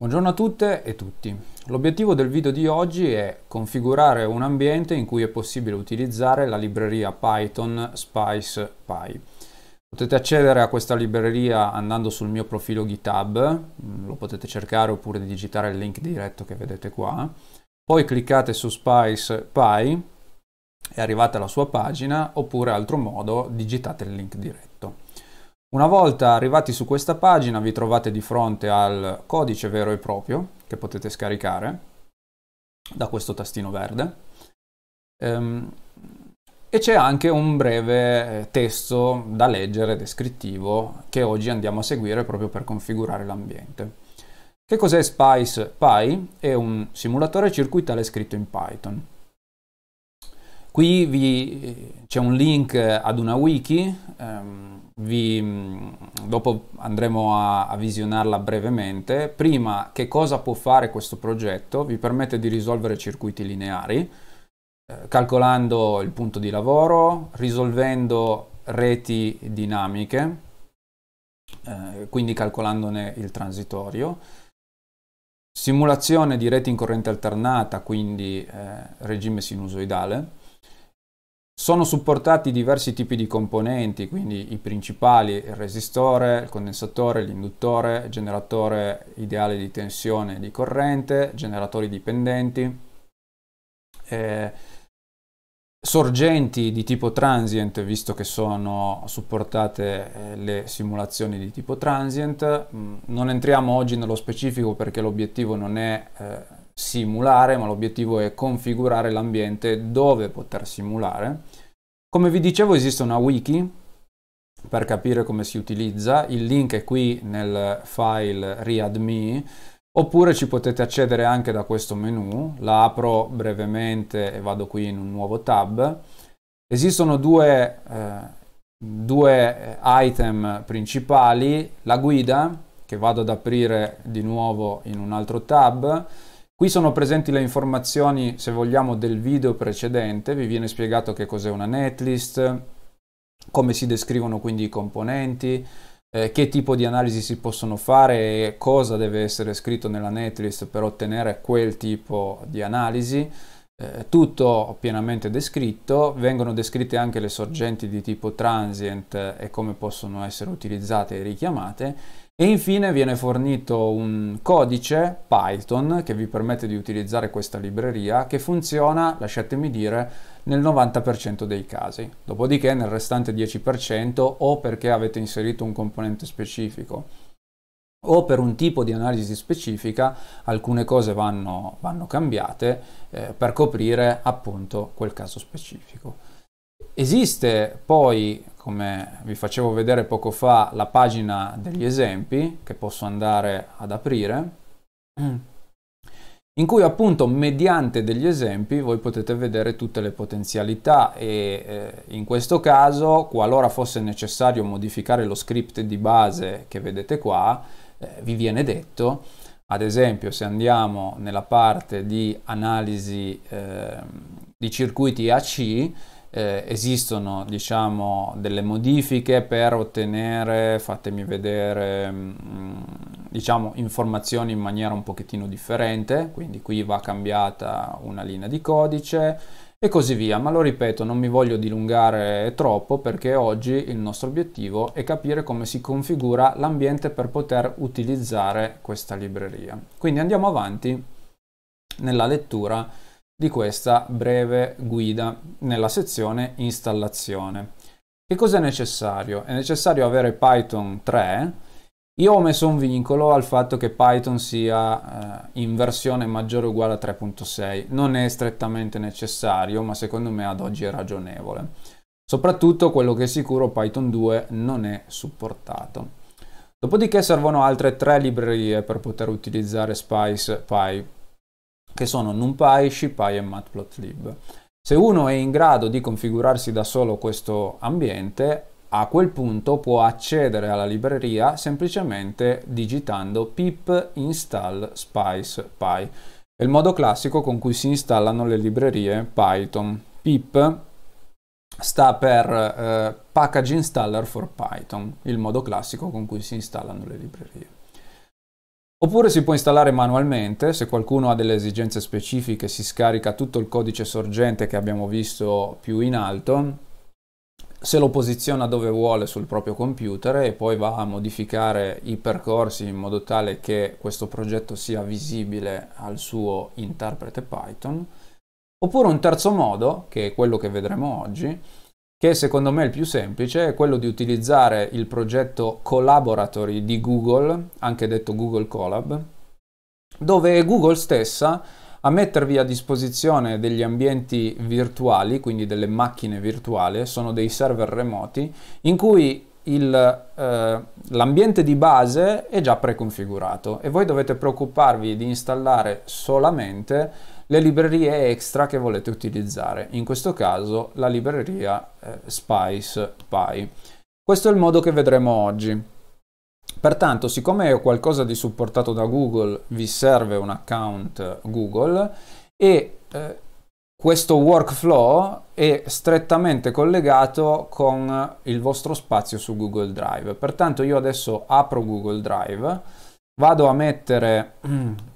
Buongiorno a tutte e tutti. L'obiettivo del video di oggi è configurare un ambiente in cui è possibile utilizzare la libreria Python Spice SpicePy. Potete accedere a questa libreria andando sul mio profilo GitHub, mm, lo potete cercare oppure digitare il link diretto che vedete qua. Poi cliccate su Spice SpicePy, e arrivate alla sua pagina, oppure altro modo digitate il link diretto. Una volta arrivati su questa pagina vi trovate di fronte al codice vero e proprio che potete scaricare da questo tastino verde ehm, e c'è anche un breve eh, testo da leggere descrittivo che oggi andiamo a seguire proprio per configurare l'ambiente. Che cos'è Spice Py? È un simulatore circuitale scritto in Python. Qui vi, c'è un link ad una wiki, ehm, vi, dopo andremo a, a, visionarla brevemente. Prima, che cosa può fare questo progetto? Vi permette di risolvere circuiti lineari, eh, calcolando il punto di lavoro, risolvendo reti dinamiche, eh, quindi calcolandone il transitorio, simulazione di reti in corrente alternata, quindi eh, regime sinusoidale, sono supportati diversi tipi di componenti, quindi i principali, il resistore, il condensatore, l'induttore, il generatore ideale di tensione e di corrente, generatori dipendenti, eh, sorgenti di tipo transient, visto che sono supportate eh, le simulazioni di tipo transient. Mm, non entriamo oggi nello specifico perché l'obiettivo non è... Eh, simulare, ma l'obiettivo è configurare l'ambiente dove poter simulare. Come vi dicevo esiste una wiki per capire come si utilizza, il link è qui nel file readme oppure ci potete accedere anche da questo menu, la apro brevemente e vado qui in un nuovo tab. Esistono due, eh, due item principali, la guida che vado ad aprire di nuovo in un altro tab Qui sono presenti le informazioni, se vogliamo, del video precedente, vi viene spiegato che cos'è una netlist, come si descrivono quindi i componenti, eh, che tipo di analisi si possono fare e cosa deve essere scritto nella netlist per ottenere quel tipo di analisi. Eh, tutto pienamente descritto, vengono descritte anche le sorgenti di tipo transient e come possono essere utilizzate e richiamate e infine viene fornito un codice Python che vi permette di utilizzare questa libreria che funziona, lasciatemi dire, nel 90% dei casi. Dopodiché nel restante 10% o perché avete inserito un componente specifico o per un tipo di analisi specifica alcune cose vanno, vanno cambiate eh, per coprire appunto quel caso specifico. Esiste poi come vi facevo vedere poco fa, la pagina degli esempi che posso andare ad aprire, in cui appunto mediante degli esempi voi potete vedere tutte le potenzialità e eh, in questo caso, qualora fosse necessario modificare lo script di base che vedete qua, eh, vi viene detto, ad esempio se andiamo nella parte di analisi eh, di circuiti AC, eh, esistono diciamo delle modifiche per ottenere fatemi vedere mm, diciamo informazioni in maniera un pochettino differente quindi qui va cambiata una linea di codice e così via ma lo ripeto non mi voglio dilungare troppo perché oggi il nostro obiettivo è capire come si configura l'ambiente per poter utilizzare questa libreria quindi andiamo avanti nella lettura di questa breve guida nella sezione installazione. Che cosa è necessario? È necessario avere Python 3. Io ho messo un vincolo al fatto che Python sia eh, in versione maggiore o uguale a 3.6. Non è strettamente necessario, ma secondo me ad oggi è ragionevole. Soprattutto quello che è sicuro, Python 2 non è supportato. Dopodiché servono altre tre librerie per poter utilizzare Spice SpicePy che sono NumPy, SciPy e Matplotlib. Se uno è in grado di configurarsi da solo questo ambiente, a quel punto può accedere alla libreria semplicemente digitando pip install spicepy. È il modo classico con cui si installano le librerie Python. Pip sta per eh, Package Installer for Python, il modo classico con cui si installano le librerie. Oppure si può installare manualmente, se qualcuno ha delle esigenze specifiche si scarica tutto il codice sorgente che abbiamo visto più in alto, se lo posiziona dove vuole sul proprio computer e poi va a modificare i percorsi in modo tale che questo progetto sia visibile al suo interprete Python. Oppure un terzo modo, che è quello che vedremo oggi, che secondo me è il più semplice, è quello di utilizzare il progetto Collaboratory di Google, anche detto Google Collab, dove è Google stessa a mettervi a disposizione degli ambienti virtuali, quindi delle macchine virtuali, sono dei server remoti, in cui il, eh, l'ambiente di base è già preconfigurato e voi dovete preoccuparvi di installare solamente le librerie extra che volete utilizzare, in questo caso la libreria eh, Pi. Questo è il modo che vedremo oggi. Pertanto, siccome è qualcosa di supportato da Google, vi serve un account Google e eh, questo workflow è strettamente collegato con il vostro spazio su Google Drive. Pertanto io adesso apro Google Drive, vado a mettere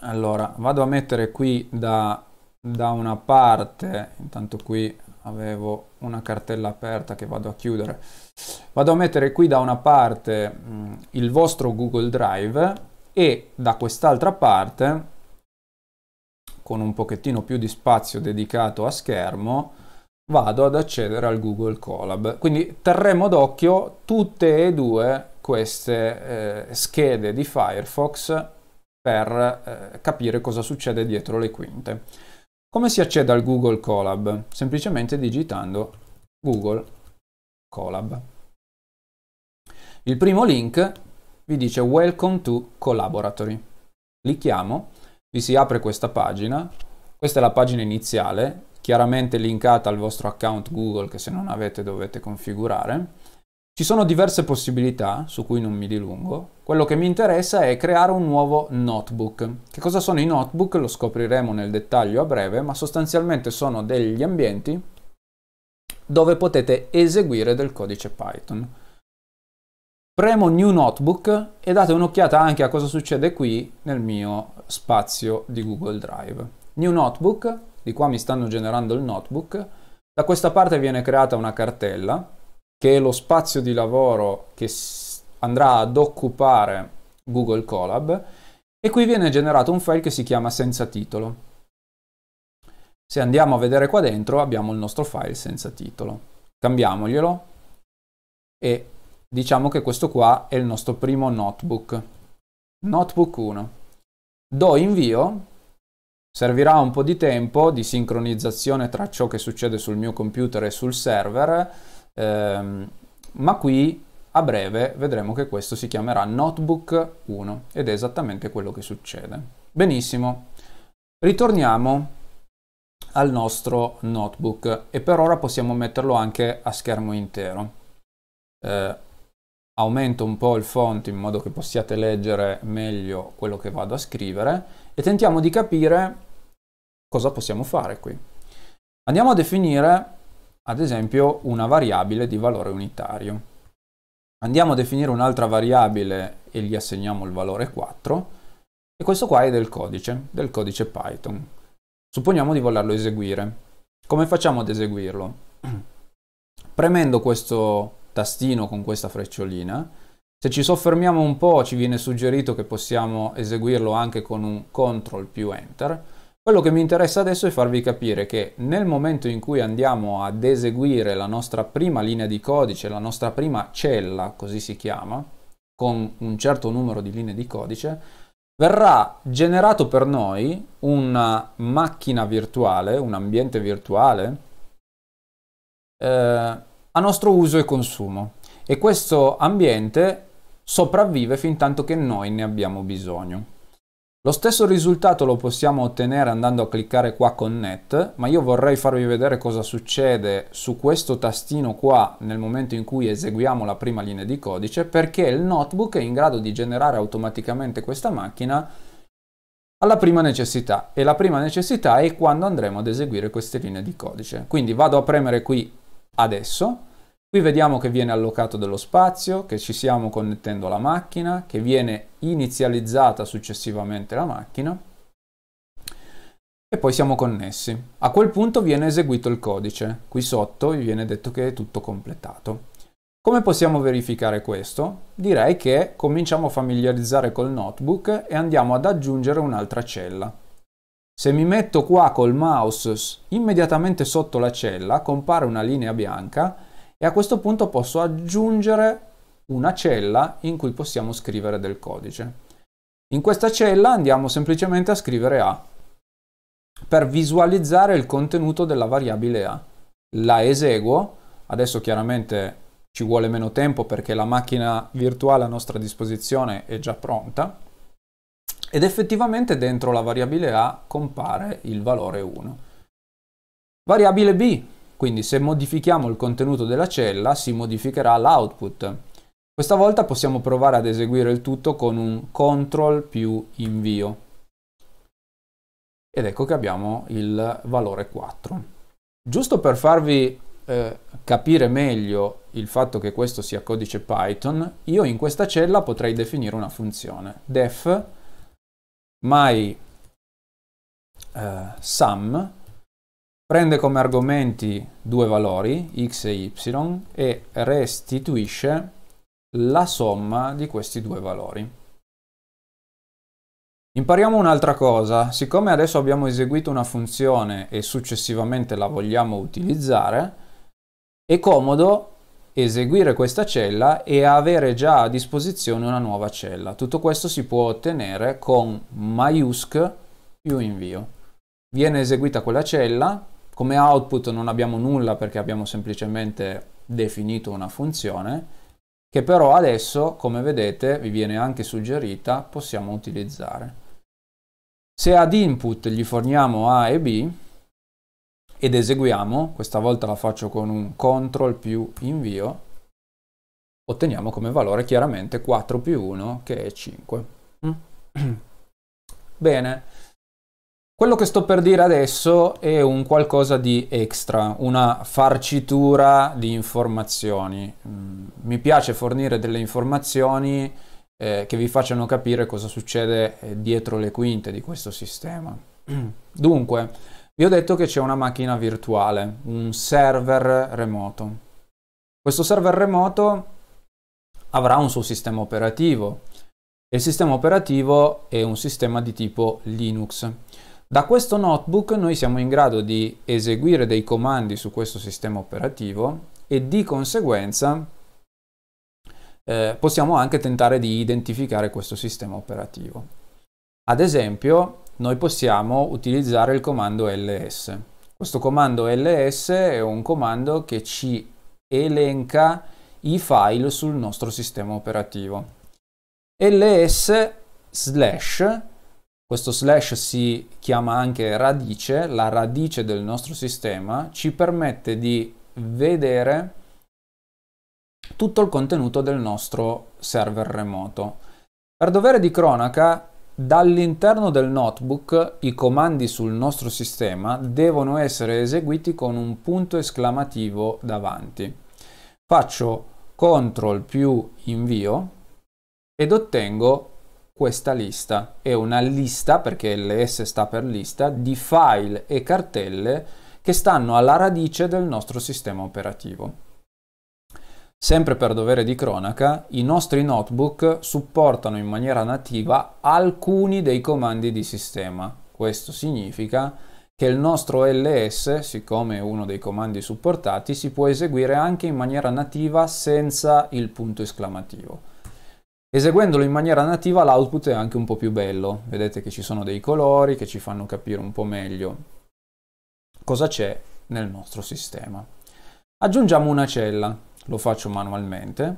allora vado a mettere qui da, da una parte intanto qui avevo una cartella aperta che vado a chiudere vado a mettere qui da una parte mh, mm, il vostro google drive e da quest'altra parte con un pochettino più di spazio dedicato a schermo vado ad accedere al google collab quindi terremo d'occhio tutte e due queste eh, schede di firefox per eh, capire cosa succede dietro le quinte. Come si accede al Google Colab? Semplicemente digitando Google Colab. Il primo link vi dice Welcome to Collaboratory. Clicchiamo, vi si apre questa pagina, questa è la pagina iniziale, chiaramente linkata al vostro account Google che se non avete dovete configurare ci sono diverse possibilità, su cui non mi dilungo. Quello che mi interessa è creare un nuovo notebook. Che cosa sono i notebook? Lo scopriremo nel dettaglio a breve, ma sostanzialmente sono degli ambienti dove potete eseguire del codice Python. Premo New Notebook e date un'occhiata anche a cosa succede qui nel mio spazio di Google Drive. New Notebook, di qua mi stanno generando il notebook, da questa parte viene creata una cartella che è lo spazio di lavoro che andrà ad occupare Google Colab e qui viene generato un file che si chiama senza titolo. Se andiamo a vedere qua dentro abbiamo il nostro file senza titolo. Cambiamoglielo e diciamo che questo qua è il nostro primo notebook. Notebook 1. Do invio, servirà un po' di tempo di sincronizzazione tra ciò che succede sul mio computer e sul server Ehm, ma qui a breve vedremo che questo si chiamerà Notebook 1 ed è esattamente quello che succede. Benissimo, ritorniamo al nostro notebook e per ora possiamo metterlo anche a schermo intero. Eh, aumento un po' il font in modo che possiate leggere meglio quello che vado a scrivere e tentiamo di capire cosa possiamo fare qui. Andiamo a definire ad esempio una variabile di valore unitario. Andiamo a definire un'altra variabile e gli assegniamo il valore 4 e questo qua è del codice, del codice Python. Supponiamo di volerlo eseguire. Come facciamo ad eseguirlo? Premendo questo tastino con questa frecciolina, se ci soffermiamo un po' ci viene suggerito che possiamo eseguirlo anche con un CTRL più Enter, quello che mi interessa adesso è farvi capire che nel momento in cui andiamo ad eseguire la nostra prima linea di codice, la nostra prima cella, così si chiama, con un certo numero di linee di codice, verrà generato per noi una macchina virtuale, un ambiente virtuale, eh, a nostro uso e consumo. E questo ambiente sopravvive fin tanto che noi ne abbiamo bisogno. Lo stesso risultato lo possiamo ottenere andando a cliccare qua con Net, ma io vorrei farvi vedere cosa succede su questo tastino qua nel momento in cui eseguiamo la prima linea di codice, perché il notebook è in grado di generare automaticamente questa macchina alla prima necessità e la prima necessità è quando andremo ad eseguire queste linee di codice. Quindi vado a premere qui adesso Qui vediamo che viene allocato dello spazio, che ci stiamo connettendo la macchina, che viene inizializzata successivamente la macchina e poi siamo connessi. A quel punto viene eseguito il codice. Qui sotto viene detto che è tutto completato. Come possiamo verificare questo? Direi che cominciamo a familiarizzare col notebook e andiamo ad aggiungere un'altra cella. Se mi metto qua col mouse immediatamente sotto la cella compare una linea bianca e a questo punto posso aggiungere una cella in cui possiamo scrivere del codice. In questa cella andiamo semplicemente a scrivere A per visualizzare il contenuto della variabile A. La eseguo, adesso chiaramente ci vuole meno tempo perché la macchina virtuale a nostra disposizione è già pronta ed effettivamente dentro la variabile A compare il valore 1. Variabile B, quindi se modifichiamo il contenuto della cella si modificherà l'output. Questa volta possiamo provare ad eseguire il tutto con un control più invio. Ed ecco che abbiamo il valore 4. Giusto per farvi eh, capire meglio il fatto che questo sia codice Python, io in questa cella potrei definire una funzione def my eh, sum prende come argomenti due valori, x e y, e restituisce la somma di questi due valori. Impariamo un'altra cosa, siccome adesso abbiamo eseguito una funzione e successivamente la vogliamo utilizzare, è comodo eseguire questa cella e avere già a disposizione una nuova cella. Tutto questo si può ottenere con maiusc più invio. Viene eseguita quella cella, come output non abbiamo nulla perché abbiamo semplicemente definito una funzione che però adesso, come vedete, vi viene anche suggerita, possiamo utilizzare. Se ad input gli forniamo A e B ed eseguiamo, questa volta la faccio con un CTRL più invio, otteniamo come valore chiaramente 4 più 1 che è 5. Bene, quello che sto per dire adesso è un qualcosa di extra, una farcitura di informazioni. Mm, mi piace fornire delle informazioni eh, che vi facciano capire cosa succede eh, dietro le quinte di questo sistema. Dunque, vi ho detto che c'è una macchina virtuale, un server remoto. Questo server remoto avrà un suo sistema operativo. Il sistema operativo è un sistema di tipo Linux. Da questo notebook noi siamo in grado di eseguire dei comandi su questo sistema operativo e di conseguenza eh, possiamo anche tentare di identificare questo sistema operativo. Ad esempio, noi possiamo utilizzare il comando ls. Questo comando ls è un comando che ci elenca i file sul nostro sistema operativo. ls slash questo slash si chiama anche radice, la radice del nostro sistema ci permette di vedere tutto il contenuto del nostro server remoto. Per dovere di cronaca, dall'interno del notebook i comandi sul nostro sistema devono essere eseguiti con un punto esclamativo davanti. Faccio CTRL più invio ed ottengo questa lista. È una lista, perché ls sta per lista, di file e cartelle che stanno alla radice del nostro sistema operativo. Sempre per dovere di cronaca, i nostri notebook supportano in maniera nativa alcuni dei comandi di sistema. Questo significa che il nostro ls, siccome è uno dei comandi supportati, si può eseguire anche in maniera nativa senza il punto esclamativo. Eseguendolo in maniera nativa l'output è anche un po' più bello, vedete che ci sono dei colori che ci fanno capire un po' meglio cosa c'è nel nostro sistema. Aggiungiamo una cella, lo faccio manualmente,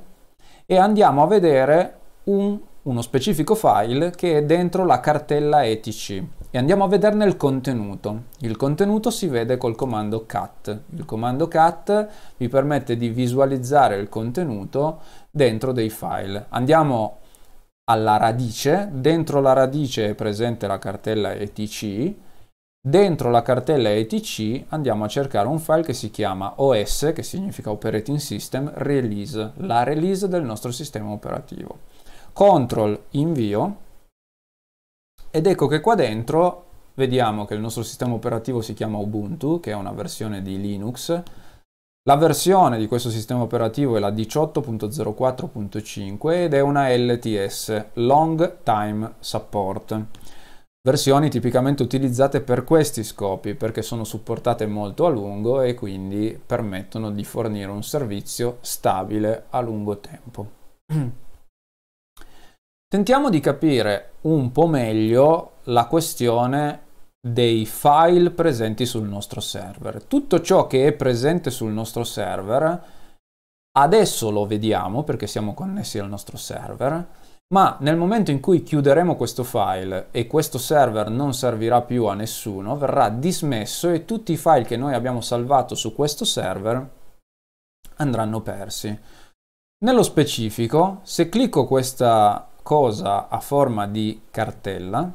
e andiamo a vedere un uno specifico file che è dentro la cartella etc e andiamo a vederne il contenuto. Il contenuto si vede col comando cat. Il comando cat vi permette di visualizzare il contenuto dentro dei file. Andiamo alla radice, dentro la radice è presente la cartella etc, dentro la cartella etc andiamo a cercare un file che si chiama OS, che significa Operating System Release, la release del nostro sistema operativo control invio ed ecco che qua dentro vediamo che il nostro sistema operativo si chiama Ubuntu, che è una versione di Linux. La versione di questo sistema operativo è la 18.04.5 ed è una LTS, Long Time Support. Versioni tipicamente utilizzate per questi scopi, perché sono supportate molto a lungo e quindi permettono di fornire un servizio stabile a lungo tempo. Tentiamo di capire un po' meglio la questione dei file presenti sul nostro server. Tutto ciò che è presente sul nostro server, adesso lo vediamo perché siamo connessi al nostro server, ma nel momento in cui chiuderemo questo file e questo server non servirà più a nessuno, verrà dismesso e tutti i file che noi abbiamo salvato su questo server andranno persi. Nello specifico, se clicco questa cosa a forma di cartella,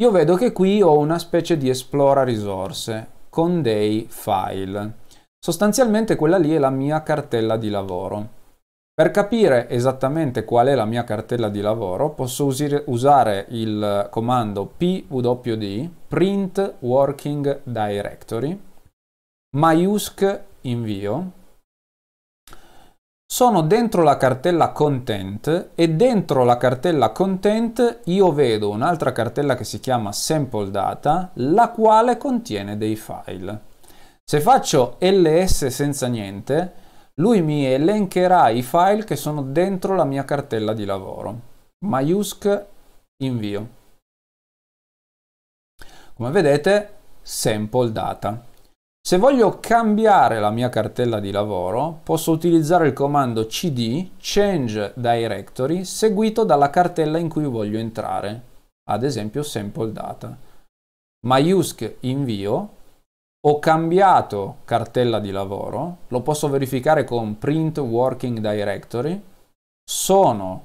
io vedo che qui ho una specie di esplora risorse con dei file. Sostanzialmente quella lì è la mia cartella di lavoro. Per capire esattamente qual è la mia cartella di lavoro posso usare il comando pwd print working directory maiusc invio sono dentro la cartella content e dentro la cartella content io vedo un'altra cartella che si chiama sample data la quale contiene dei file. Se faccio ls senza niente lui mi elencherà i file che sono dentro la mia cartella di lavoro. Maiusc invio. Come vedete sample data. Se voglio cambiare la mia cartella di lavoro, posso utilizzare il comando cd change directory seguito dalla cartella in cui voglio entrare, ad esempio sample data. Maiusc invio, ho cambiato cartella di lavoro, lo posso verificare con print working directory, sono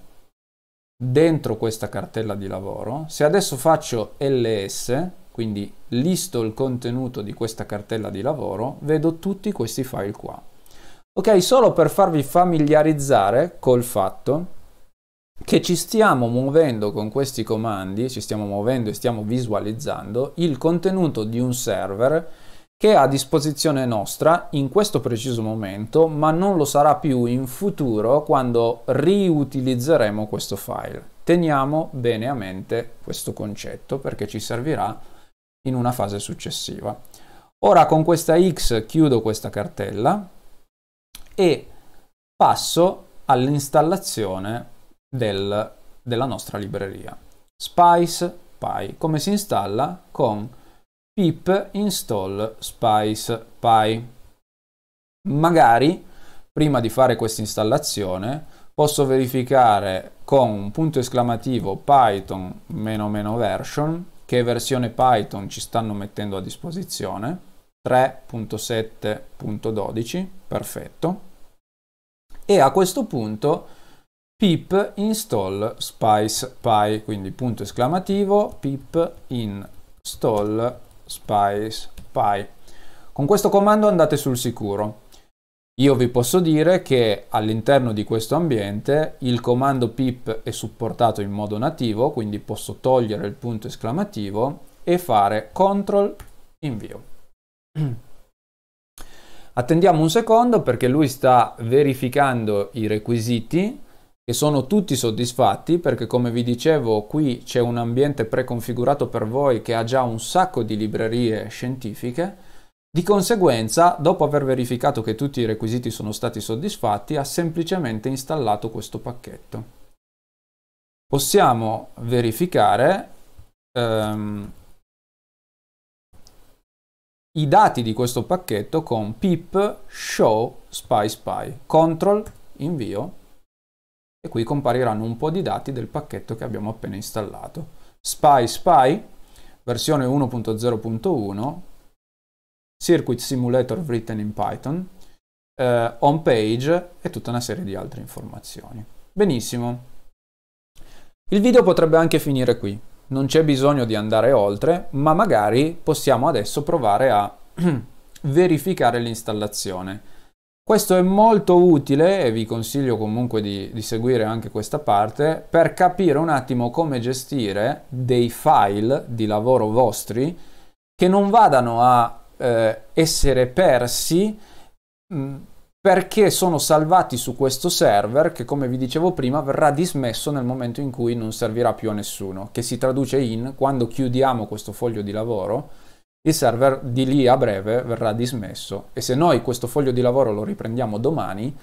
dentro questa cartella di lavoro, se adesso faccio ls quindi listo il contenuto di questa cartella di lavoro, vedo tutti questi file qua. Ok, solo per farvi familiarizzare col fatto che ci stiamo muovendo con questi comandi, ci stiamo muovendo e stiamo visualizzando il contenuto di un server che è a disposizione nostra in questo preciso momento, ma non lo sarà più in futuro quando riutilizzeremo questo file. Teniamo bene a mente questo concetto perché ci servirà in una fase successiva. Ora con questa X chiudo questa cartella e passo all'installazione del, della nostra libreria. Spice Py. Come si installa? Con pip install spice py. Magari prima di fare questa installazione posso verificare con un punto esclamativo python meno meno version che versione Python ci stanno mettendo a disposizione. 3.7.12, perfetto. E a questo punto pip install spice spicepy, quindi punto esclamativo pip install spice spicepy. Con questo comando andate sul sicuro. Io vi posso dire che all'interno di questo ambiente il comando pip è supportato in modo nativo, quindi posso togliere il punto esclamativo e fare control invio. Attendiamo un secondo perché lui sta verificando i requisiti che sono tutti soddisfatti perché come vi dicevo qui c'è un ambiente preconfigurato per voi che ha già un sacco di librerie scientifiche di conseguenza, dopo aver verificato che tutti i requisiti sono stati soddisfatti, ha semplicemente installato questo pacchetto. Possiamo verificare ehm, i dati di questo pacchetto con pip show spy spy, control, invio, e qui compariranno un po' di dati del pacchetto che abbiamo appena installato. Spy spy, versione 1.0.1, Circuit Simulator written in Python, eh, home page e tutta una serie di altre informazioni. Benissimo. Il video potrebbe anche finire qui, non c'è bisogno di andare oltre, ma magari possiamo adesso provare a verificare l'installazione. Questo è molto utile e vi consiglio comunque di, di, seguire anche questa parte per capire un attimo come gestire dei file di lavoro vostri che non vadano a eh, essere persi mh, mm, perché sono salvati su questo server che come vi dicevo prima verrà dismesso nel momento in cui non servirà più a nessuno, che si traduce in quando chiudiamo questo foglio di lavoro il server di lì a breve verrà dismesso e se noi questo foglio di lavoro lo riprendiamo domani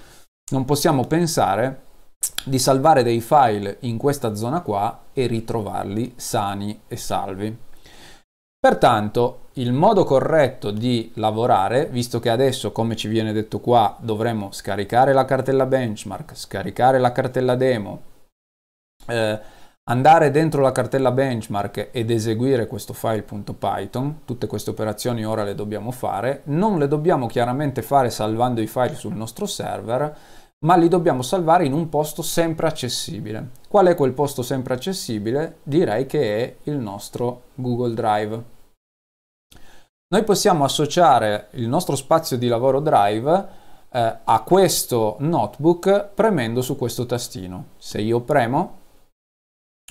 non possiamo pensare di salvare dei file in questa zona qua e ritrovarli sani e salvi. Pertanto il modo corretto di lavorare, visto che adesso, come ci viene detto qua, dovremo scaricare la cartella benchmark, scaricare la cartella demo, eh, andare dentro la cartella benchmark ed eseguire questo file.python, tutte queste operazioni ora le dobbiamo fare, non le dobbiamo chiaramente fare salvando i file sul nostro server, ma li dobbiamo salvare in un posto sempre accessibile. Qual è quel posto sempre accessibile? Direi che è il nostro Google Drive. Noi possiamo associare il nostro spazio di lavoro Drive eh, a questo notebook premendo su questo tastino. Se io premo,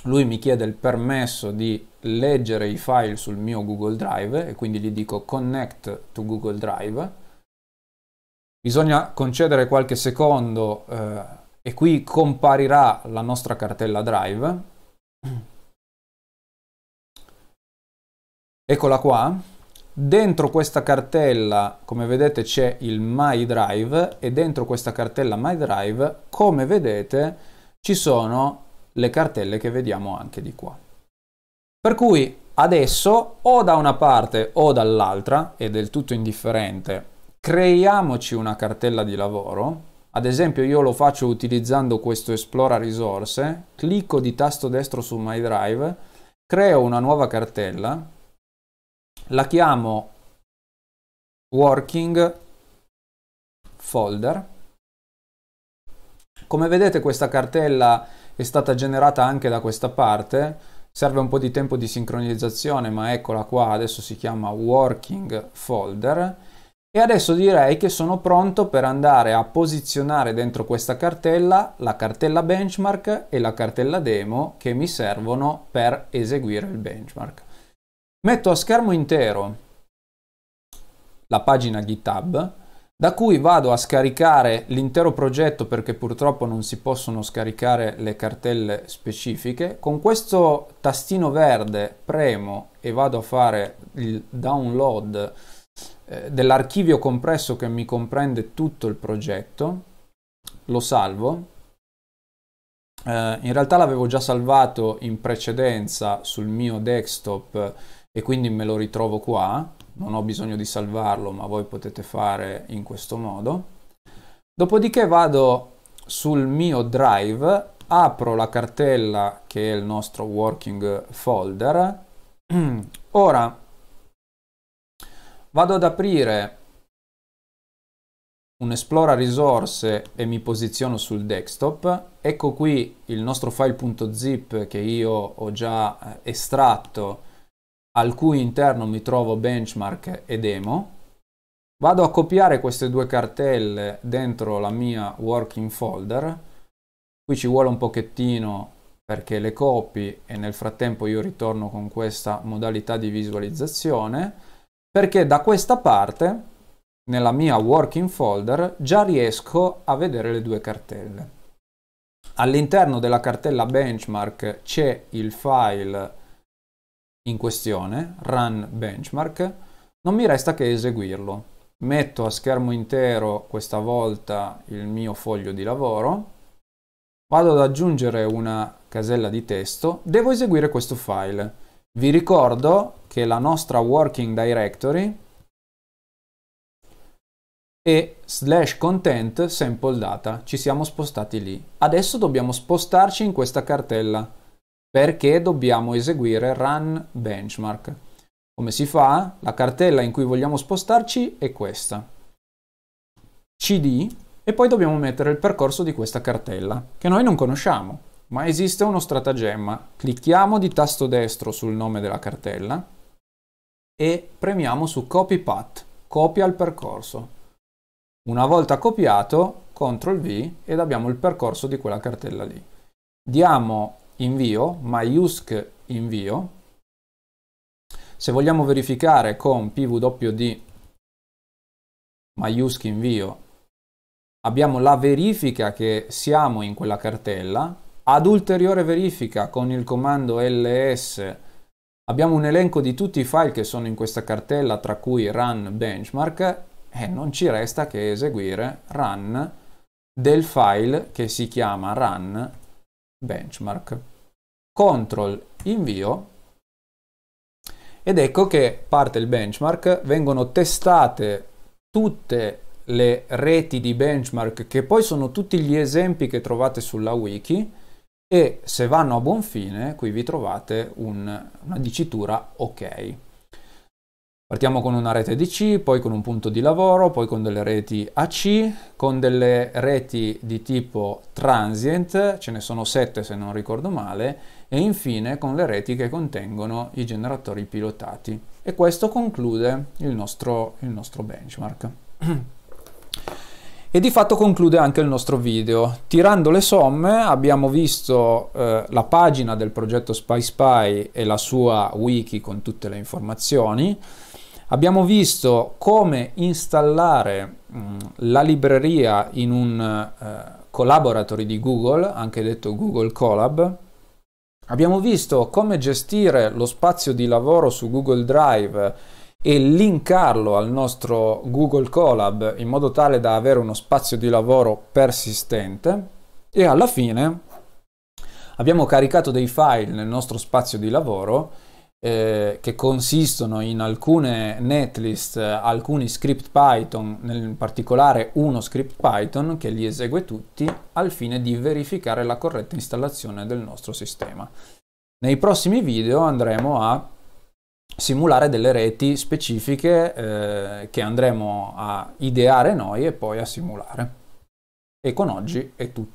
lui mi chiede il permesso di leggere i file sul mio Google Drive e quindi gli dico connect to Google Drive. Bisogna concedere qualche secondo eh, e qui comparirà la nostra cartella Drive. Eccola qua. Dentro questa cartella, come vedete, c'è il My Drive e dentro questa cartella My Drive, come vedete, ci sono le cartelle che vediamo anche di qua. Per cui adesso o da una parte o dall'altra, è del tutto indifferente, creiamoci una cartella di lavoro. Ad esempio io lo faccio utilizzando questo Esplora risorse, clicco di tasto destro su My Drive, creo una nuova cartella la chiamo working folder. Come vedete questa cartella è stata generata anche da questa parte, serve un po' di tempo di sincronizzazione, ma eccola qua, adesso si chiama working folder. E adesso direi che sono pronto per andare a posizionare dentro questa cartella la cartella benchmark e la cartella demo che mi servono per eseguire il benchmark metto a schermo intero la pagina GitHub da cui vado a scaricare l'intero progetto perché purtroppo non si possono scaricare le cartelle specifiche. Con questo tastino verde premo e vado a fare il download eh, dell'archivio compresso che mi comprende tutto il progetto, lo salvo. Eh, in realtà l'avevo già salvato in precedenza sul mio desktop e quindi me lo ritrovo qua, non ho bisogno di salvarlo ma voi potete fare in questo modo. Dopodiché vado sul mio drive, apro la cartella che è il nostro working folder. Ora vado ad aprire un Esplora risorse e mi posiziono sul desktop. Ecco qui il nostro file.zip che io ho già eh, estratto al cui interno mi trovo benchmark e demo. Vado a copiare queste due cartelle dentro la mia working folder. Qui ci vuole un pochettino perché le copi e nel frattempo io ritorno con questa modalità di visualizzazione perché da questa parte nella mia working folder già riesco a vedere le due cartelle. All'interno della cartella benchmark c'è il file in questione, Run Benchmark, non mi resta che eseguirlo. Metto a schermo intero questa volta il mio foglio di lavoro, vado ad aggiungere una casella di testo, devo eseguire questo file. Vi ricordo che la nostra working directory e slash content sample data. Ci siamo spostati lì. Adesso dobbiamo spostarci in questa cartella perché dobbiamo eseguire run benchmark. Come si fa? La cartella in cui vogliamo spostarci è questa. CD e poi dobbiamo mettere il percorso di questa cartella, che noi non conosciamo, ma esiste uno stratagemma. Clicchiamo di tasto destro sul nome della cartella e premiamo su Copy Path, copia il percorso. Una volta copiato, CTRL V ed abbiamo il percorso di quella cartella lì. Diamo invio, myUSC invio. Se vogliamo verificare con pwd myUSC invio abbiamo la verifica che siamo in quella cartella, ad ulteriore verifica con il comando ls abbiamo un elenco di tutti i file che sono in questa cartella tra cui run benchmark e non ci resta che eseguire run del file che si chiama run benchmark. Control invio ed ecco che parte il benchmark, vengono testate tutte le reti di benchmark che poi sono tutti gli esempi che trovate sulla wiki e se vanno a buon fine qui vi trovate un, una dicitura ok. Partiamo con una rete DC, poi con un punto di lavoro, poi con delle reti AC, con delle reti di tipo transient, ce ne sono sette se non ricordo male, e infine con le reti che contengono i generatori pilotati. E questo conclude il nostro, il nostro benchmark. E di fatto conclude anche il nostro video. Tirando le somme abbiamo visto eh, la pagina del progetto SpySpy Spy e la sua wiki con tutte le informazioni, Abbiamo visto come installare mm, la libreria in un eh, collaboratory di Google, anche detto Google Collab. Abbiamo visto come gestire lo spazio di lavoro su Google Drive e linkarlo al nostro Google Collab in modo tale da avere uno spazio di lavoro persistente e alla fine abbiamo caricato dei file nel nostro spazio di lavoro eh, che consistono in alcune netlist, eh, alcuni script Python, nel particolare uno script Python che li esegue tutti al fine di verificare la corretta installazione del nostro sistema. Nei prossimi video andremo a simulare delle reti specifiche eh, che andremo a ideare noi e poi a simulare. E con oggi è tutto.